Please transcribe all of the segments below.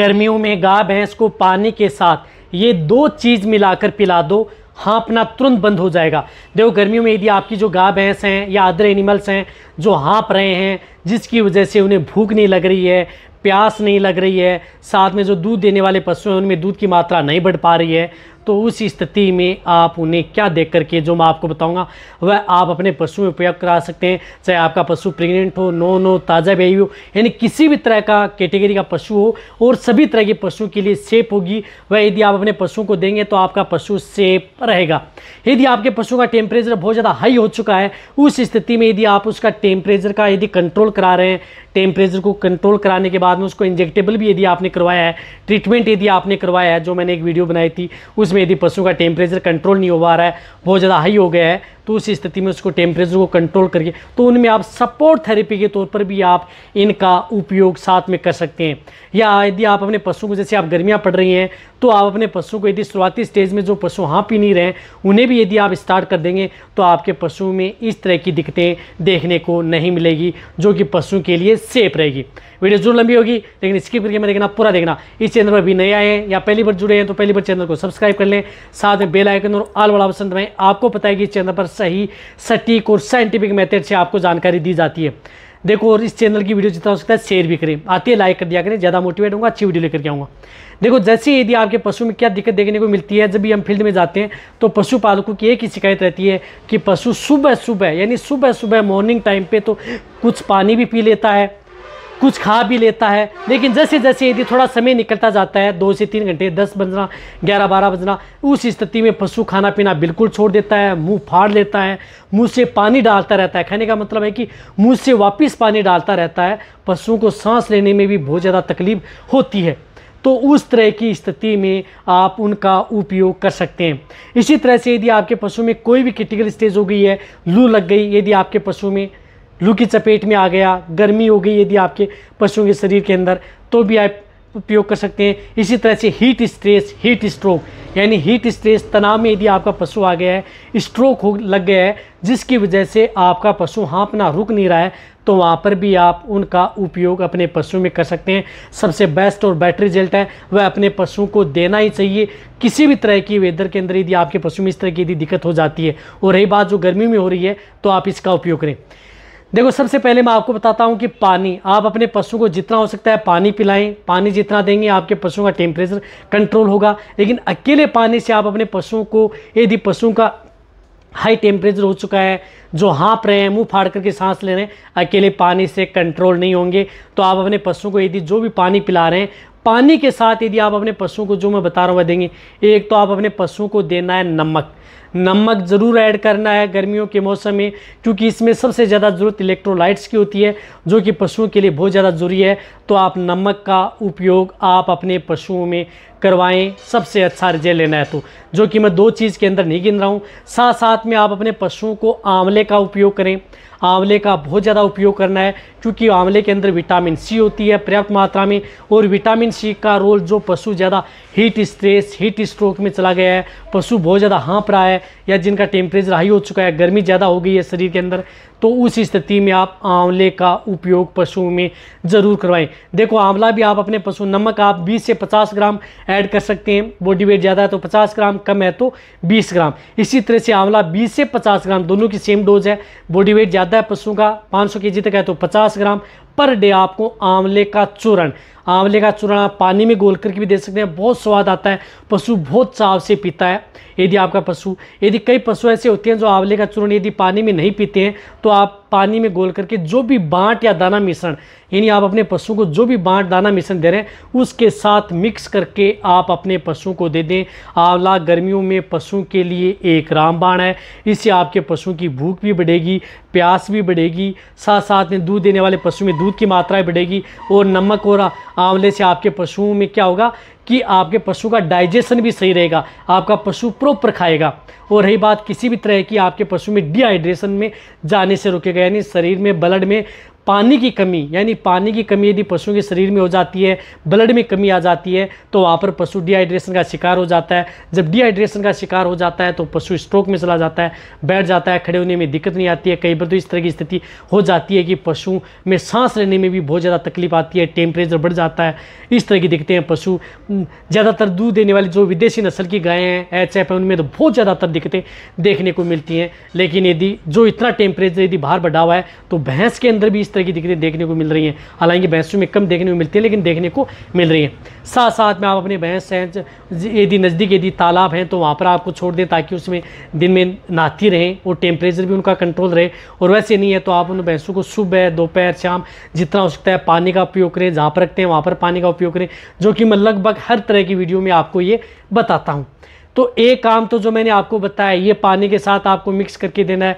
गर्मियों में गाय भैंस को पानी के साथ ये दो चीज़ मिलाकर पिला दो हाँपना तुरंत बंद हो जाएगा देखो गर्मियों में यदि आपकी जो गाय भैंस हैं या अदर एनिमल्स हैं जो हाँप रहे हैं जिसकी वजह से उन्हें भूख नहीं लग रही है प्यास नहीं लग रही है साथ में जो दूध देने वाले पशु हैं उनमें दूध की मात्रा नहीं बढ़ पा रही है तो उस स्थिति में आप उन्हें क्या देख करके जो मैं आपको बताऊंगा वह आप अपने पशु में उपयोग करा सकते हैं चाहे आपका पशु प्रेग्नेंट हो नो नो ताज़ा बेबी हो यानी किसी भी तरह का कैटेगरी का पशु हो और सभी तरह के पशु के लिए सेफ होगी वह यदि आप अपने पशुओं को देंगे तो आपका पशु सेफ रहेगा यदि आपके पशु का टेम्परेचर बहुत ज़्यादा हाई हो चुका है उस स्थिति में यदि आप उसका टेम्परेचर का यदि कंट्रोल करा रहे हैं टेम्परेचर को कंट्रोल कराने के बाद में उसको इंजेक्टेबल भी यदि आपने करवाया है ट्रीटमेंट यदि आपने करवाया है जो मैंने एक वीडियो बनाई थी उसमें यदि पशु का टेम्परेचर कंट्रोल नहीं हो पा रहा है बहुत ज़्यादा हाई हो गया है तो उस स्थिति में उसको टेम्परेचर को कंट्रोल करके तो उनमें आप सपोर्ट थेरेपी के तौर पर भी आप इनका उपयोग साथ में कर सकते हैं या यदि आप अपने पशु को जैसे आप गर्मियाँ पड़ रही हैं तो आप अपने पशु को यदि शुरुआती स्टेज में जो पशु हाँ पी नहीं रहे उन्हें भी यदि आप स्टार्ट कर देंगे तो आपके पशु में इस तरह की दिक्कतें देखने को नहीं मिलेगी जो कि पशु के लिए सेफ रहेगी वीडियो जरूर लंबी होगी लेकिन स्किप करके मैं देखना पूरा देखना इस चैनल पर भी नए आए हैं या पहली बार जुड़े हैं तो पहली बार चैनल को सब्सक्राइब कर लें साथ में बेल आइकन और आल वाला पसंद में आपको पता है कि इस चैनल पर सही सटीक और साइंटिफिक मेथड से आपको जानकारी दी जाती है देखो और इस चैनल की वीडियो जितना हो सकता है शेयर भी करें आती है लाइक कर दिया करें ज़्यादा मोटिवेट होंगे अच्छी वीडियो लेकर के आऊँगा देखो जैसे यदि आपके पशु में क्या दिक्कत देखने को मिलती है जब भी हम फील्ड में जाते हैं तो पशुपालकों की एक ही शिकायत रहती है कि पशु सुबह सुबह यानी सुबह सुबह मॉर्निंग टाइम पर तो कुछ पानी भी पी लेता है कुछ खा भी लेता है लेकिन जैसे जैसे यदि थोड़ा समय निकलता जाता है दो से तीन घंटे दस बजना ग्यारह बारह बजना उस स्थिति में पशु खाना पीना बिल्कुल छोड़ देता है मुंह फाड़ लेता है मुंह से पानी डालता रहता है खाने का मतलब है कि मुंह से वापस पानी डालता रहता है पशुओं को सांस लेने में भी बहुत ज़्यादा तकलीफ होती है तो उस तरह की स्थिति में आप उनका उपयोग कर सकते हैं इसी तरह से यदि आपके पशु में कोई भी क्रिटिकल स्टेज हो गई है लू लग गई यदि आपके पशु में लू की चपेट में आ गया गर्मी हो गई यदि आपके पशुओं के शरीर के अंदर तो भी आप उपयोग कर सकते हैं इसी तरह से हीट स्ट्रेस हीट स्ट्रोक यानी हीट स्ट्रेस तनाव में यदि आपका पशु आ गया है स्ट्रोक हो लग गया है जिसकी वजह से आपका पशु हाँपना रुक नहीं रहा है तो वहाँ पर भी आप उनका उपयोग अपने पशु में कर सकते हैं सबसे बेस्ट और बेटर रिजल्ट है वह अपने पशुओं को देना ही चाहिए किसी भी तरह की वेदर के अंदर यदि आपके पशु में इस तरह की यदि दिक्कत हो जाती है और रही बात जो गर्मी में हो रही है तो आप इसका उपयोग करें देखो सबसे पहले मैं आपको बताता हूँ कि पानी आप अपने पशु को जितना हो सकता है पानी पिलाएं पानी जितना देंगे आपके पशुओं का टेम्परेचर कंट्रोल होगा लेकिन अकेले पानी से आप अपने पशुओं को यदि पशुओं का हाई टेम्परेचर हो चुका है जो हाँप रहे हैं मुंह फाड़ करके सांस ले रहे हैं अकेले पानी से कंट्रोल नहीं होंगे तो आप अपने पशुओं को यदि जो भी पानी पिला रहे हैं पानी के साथ यदि आप अपने पशुओं को जो मैं बता रहा हूँ देंगे एक तो आप अपने पशुओं को देना है नमक नमक ज़रूर ऐड करना है गर्मियों के मौसम में क्योंकि इसमें सबसे ज़्यादा ज़रूरत इलेक्ट्रोलाइट्स की होती है जो कि पशुओं के लिए बहुत ज़्यादा ज़रूरी है तो आप नमक का उपयोग आप अपने पशुओं में करवाएं सबसे अच्छा रिजल्ट लेना है तो जो कि मैं दो चीज़ के अंदर नहीं गिन रहा हूँ साथ साथ में आप अपने पशुओं को आंवले का उपयोग करें आंवले का बहुत ज़्यादा उपयोग करना है क्योंकि आंवले के अंदर विटामिन सी होती है पर्याप्त मात्रा में और विटामिन सी का रोल जो पशु ज़्यादा हीट स्ट्रेस हीट स्ट्रोक में चला गया है पशु बहुत ज़्यादा हाँप रहा है या जिनका टेम्परेचर हाई हो चुका है गर्मी ज़्यादा हो गई है शरीर के अंदर तो उस स्थिति में आप आंवले का उपयोग पशुओं में ज़रूर करवाएं देखो आंवला भी आप अपने पशु नमक आप 20 से 50 ग्राम ऐड कर सकते हैं बॉडी वेट ज़्यादा है तो 50 ग्राम कम है तो 20 ग्राम इसी तरह से आंवला 20 से 50 ग्राम दोनों की सेम डोज है बॉडी वेट ज़्यादा है पशु का 500 सौ तक है तो 50 ग्राम पर डे आपको आंवले का चूर्ण आंवले का चूर्ण आप पानी में गोल करके भी दे सकते हैं बहुत स्वाद आता है पशु बहुत चाव से पीता है यदि आपका पशु यदि कई पशु ऐसे होते हैं जो आंवले का चूर्ण यदि पानी में नहीं पीते हैं तो आप पानी में गोल करके जो भी बाँट या दाना मिश्रण यानी आप अपने पशु को जो भी बाँट दाना मिश्रण दे रहे हैं उसके साथ मिक्स करके आप अपने पशु को दे दें आंवला गर्मियों में पशु के लिए एक रामबाण है इससे आपके पशु की भूख भी बढ़ेगी प्यास भी बढ़ेगी साथ साथ में दूध देने वाले पशु में दूध दूध की मात्रा बढ़ेगी और नमक और आंवले से आपके पशुओं में क्या होगा कि आपके पशु का डाइजेशन भी सही रहेगा आपका पशु प्रॉपर खाएगा और रही बात किसी भी तरह की आपके पशु में डिहाइड्रेशन में जाने से रुकेगा यानी शरीर में ब्लड में पानी की कमी यानी पानी की कमी यदि पशुओं के शरीर में हो जाती है ब्लड में कमी आ जाती है तो वहाँ पर पशु डिहाइड्रेशन का शिकार हो जाता है जब डिहाइड्रेशन का शिकार हो जाता है तो पशु स्ट्रोक में चला जाता है बैठ जाता है खड़े होने में दिक्कत नहीं आती है कई बार तो इस तरह की स्थिति हो जाती है कि पशु में सांस लेने में भी बहुत ज़्यादा तकलीफ आती है टेम्परेचर बढ़ जाता है इस तरह की दिक्कतें हैं पशु ज़्यादातर दूध देने वाली जो विदेशी नस्ल की गायें हैं एच एफ उनमें तो बहुत ज़्यादातर दिक्कतें देखने को मिलती हैं लेकिन यदि जो इतना टेम्परेचर यदि बाहर बढ़ा हुआ है तो भैंस के अंदर भी इस तरह की दिक्कतें देखने को मिल रही हैं हालांकि भैंसों में कम देखने को मिलती है लेकिन देखने को मिल रही हैं साथ साथ में आप अपने भैंस हैं यदि नज़दीक यदि तालाब हैं तो वहाँ पर आपको छोड़ दें ताकि उसमें दिन में नहाती रहें और टेम्परेचर भी उनका कंट्रोल रहे और वैसे नहीं है तो आप उन भैंसों को सुबह दोपहर शाम जितना हो सकता है पानी का उपयोग करें जहाँ पर रखते हैं वहाँ पर पानी का उपयोग करें जो कि मैं लगभग हर तरह की वीडियो में आपको ये बताता हूँ तो एक काम तो जो मैंने आपको बताया ये पानी के साथ आपको मिक्स करके देना है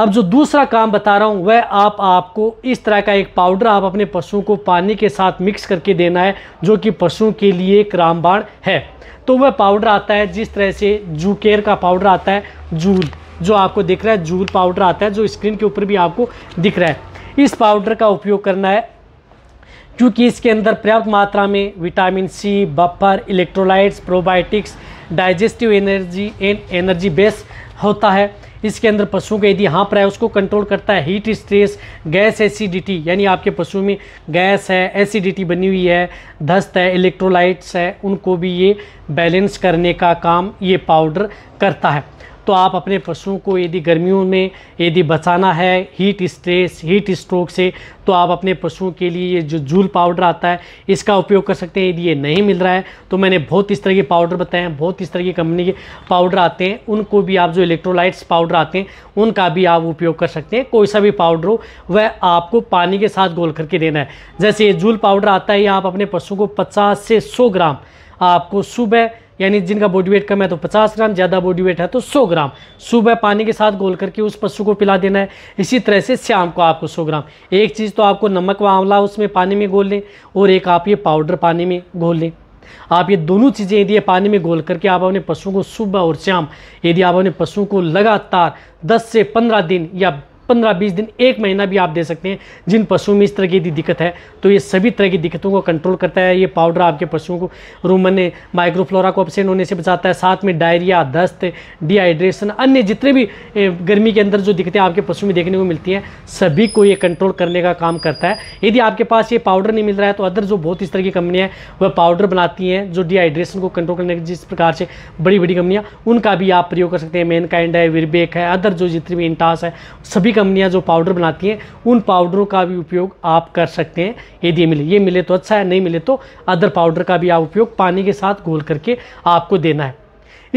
अब जो दूसरा काम बता रहा हूँ वह आप आपको इस तरह का एक पाउडर आप अपने पशुओं को पानी के साथ मिक्स करके देना है जो कि पशुओं के लिए एक रामबाण है तो वह पाउडर आता है जिस तरह से जूकेर का पाउडर आता है जूल जो आपको दिख रहा है जूल पाउडर आता है जो स्क्रीन के ऊपर भी आपको दिख रहा है इस पाउडर का उपयोग करना है क्योंकि इसके अंदर पर्याप्त मात्रा में vitamin C buffer electrolytes probiotics digestive energy and energy base होता है इसके अंदर पशु का यदि हाँप रहा है उसको कंट्रोल करता है हीट स्ट्रेस गैस एसिडिटी यानी आपके पशु में गैस है एसिडिटी बनी हुई है धस्त है इलेक्ट्रोलाइट्स है उनको भी ये बैलेंस करने का काम ये पाउडर करता है तो आप अपने पशुओं को यदि गर्मियों में यदि बचाना है हीट स्ट्रेस हीट स्ट्रोक से तो आप अपने पशुओं के लिए ये जो जूल पाउडर आता है इसका उपयोग कर सकते हैं यदि ये नहीं मिल रहा है तो मैंने बहुत इस तरह के पाउडर बताए हैं बहुत इस तरह की कंपनी के पाउडर आते हैं उनको भी आप जो इलेक्ट्रोलाइट्स पाउडर आते हैं उनका भी आप उपयोग कर सकते हैं कोई सा भी पाउडर हो वह आपको पानी के साथ गोल करके देना है जैसे ये जूल पाउडर आता है आप अपने पशुओं को पचास से सौ ग्राम आपको सुबह यानी जिनका बॉडी वेट कम है तो 50 ग्राम ज़्यादा बॉडी वेट है तो 100 ग्राम सुबह पानी के साथ गोल करके उस पशु को पिला देना है इसी तरह से शाम को आपको 100 ग्राम एक चीज़ तो आपको नमक व आंवला उसमें पानी में घोल लें और एक आप ये पाउडर पानी में घोल लें आप ये दोनों चीज़ें यदि पानी में गोल करके आप अपने पशुओं को सुबह और शाम यदि आप अपने पशुओं को लगातार दस से पंद्रह दिन या पंद्रह बीस दिन एक महीना भी आप दे सकते हैं जिन पशुओं में इस तरह की दिक्कत है तो ये सभी तरह की दिक्कतों को कंट्रोल करता है ये पाउडर आपके पशुओं को रूमन माइक्रोफ्लोरा को अपसेंट होने से बचाता है साथ में डायरिया दस्त डिहाइड्रेशन अन्य जितने भी गर्मी के अंदर जो दिक्कतें आपके पशु में देखने को मिलती हैं सभी को ये कंट्रोल करने का काम करता है यदि आपके पास ये पाउडर नहीं मिल रहा है तो अदर जो बहुत इस तरह की कंपनियाँ हैं वह पाउडर बनाती हैं जो डिहाइड्रेशन को कंट्रोल करने की जिस प्रकार से बड़ी बड़ी कंपनियाँ उनका भी आप प्रयोग कर सकते हैं मेन है विरबेक है अदर जो जितनी भी इंटास है सभी कंपनियां जो पाउडर बनाती हैं उन पाउडरों का भी उपयोग आप कर सकते हैं यदि मिले ये मिले तो अच्छा है नहीं मिले तो अदर पाउडर का भी आप उपयोग पानी के साथ घोल करके आपको देना है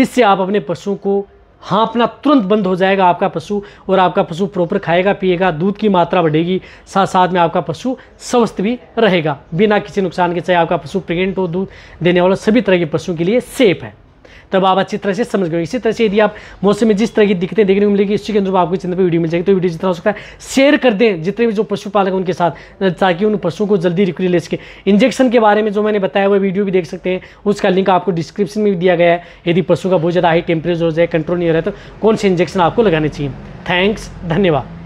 इससे आप अपने पशुओं को हाँपना तुरंत बंद हो जाएगा आपका पशु और आपका पशु प्रॉपर खाएगा पिएगा दूध की मात्रा बढ़ेगी साथ साथ में आपका पशु स्वस्थ भी रहेगा बिना किसी नुकसान के चाहे आपका पशु प्रेगनेंट हो दूध देने वाला सभी तरह के पशुओं के लिए सेफ है तब आप अच्छी तरह से समझ गए इसी तरह से यदि आप मौसम में जिस तरह की दिक्कतें देखने को मिलेगी इसी के अंदर आपको चिंता पर वीडियो मिल जाएगी तो वीडियो जितना हो सकता है शेयर कर दें जितने भी जो पशुपालक हैं उनके साथ ताकि उन पशुओं को जल्दी रिक्री ले सके इंजेक्शन के बारे में जो मैंने बताया वह वीडियो भी देख सकते हैं उसका लिंक आपको डिस्क्रिप्शन में भी दिया गया है यदि पशु का बहुत ज़्यादा हाई टेम्परेचर हो जाए कंट्रोल नहीं हो रहा है तो कौन से इंजेक्शन आपको लगाने चाहिए थैंक्स धन्यवाद